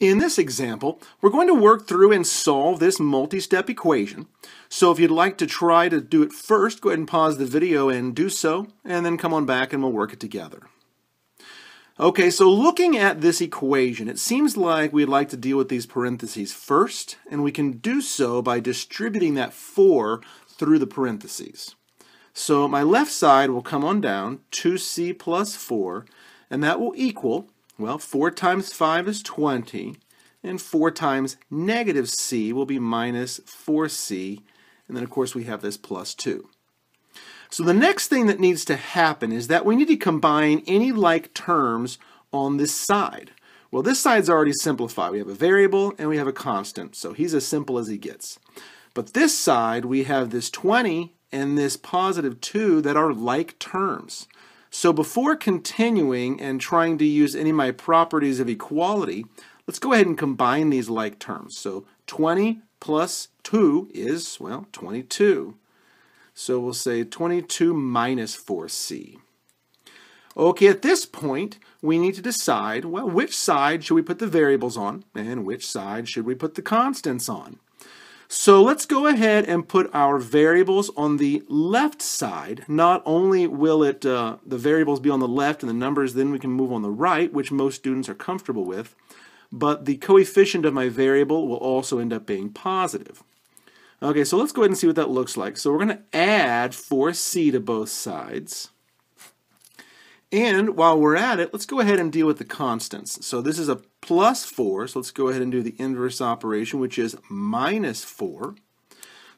In this example, we're going to work through and solve this multi-step equation. So if you'd like to try to do it first, go ahead and pause the video and do so, and then come on back and we'll work it together. Okay, so looking at this equation, it seems like we'd like to deal with these parentheses first, and we can do so by distributing that 4 through the parentheses. So my left side will come on down, 2c plus 4, and that will equal well, 4 times 5 is 20, and 4 times negative c will be minus 4c, and then of course we have this plus 2. So the next thing that needs to happen is that we need to combine any like terms on this side. Well, this side's already simplified. We have a variable and we have a constant, so he's as simple as he gets. But this side, we have this 20 and this positive 2 that are like terms. So before continuing and trying to use any of my properties of equality, let's go ahead and combine these like terms. So 20 plus 2 is, well, 22. So we'll say 22 minus 4c. Okay, at this point, we need to decide, well, which side should we put the variables on and which side should we put the constants on? So let's go ahead and put our variables on the left side. Not only will it uh, the variables be on the left and the numbers, then we can move on the right, which most students are comfortable with, but the coefficient of my variable will also end up being positive. Okay, so let's go ahead and see what that looks like. So we're going to add 4c to both sides. And while we're at it, let's go ahead and deal with the constants. So this is a plus 4, so let's go ahead and do the inverse operation, which is minus 4.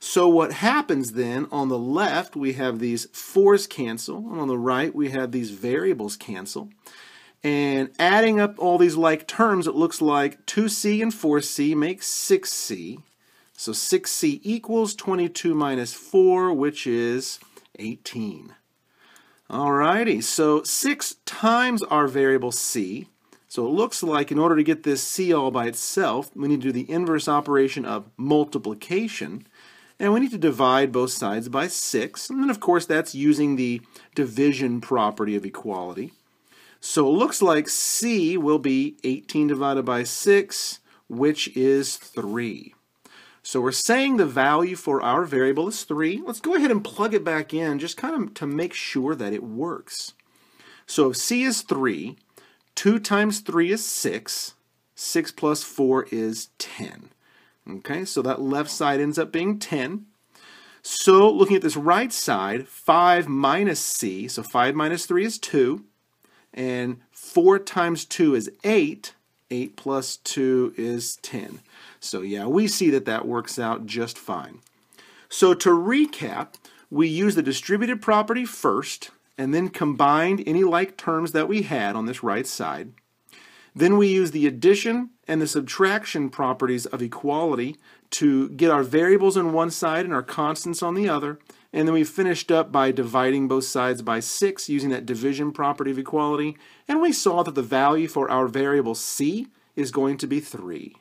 So what happens then, on the left we have these 4's cancel, and on the right we have these variables cancel. And adding up all these like terms, it looks like 2c and 4c make 6c. So 6c equals 22 minus 4, which is 18. Alrighty, so 6 times our variable c. So it looks like in order to get this c all by itself, we need to do the inverse operation of multiplication. And we need to divide both sides by 6. And then, of course, that's using the division property of equality. So it looks like c will be 18 divided by 6, which is 3. So we're saying the value for our variable is 3. Let's go ahead and plug it back in just kind of to make sure that it works. So if C is 3, 2 times 3 is 6, 6 plus 4 is 10. Okay, so that left side ends up being 10. So looking at this right side, 5 minus C, so 5 minus 3 is 2, and 4 times 2 is 8, 8 plus 2 is 10. So yeah, we see that that works out just fine. So to recap, we use the distributed property first and then combined any like terms that we had on this right side. Then we use the addition and the subtraction properties of equality to get our variables on one side and our constants on the other. And then we finished up by dividing both sides by 6 using that division property of equality. And we saw that the value for our variable c is going to be 3.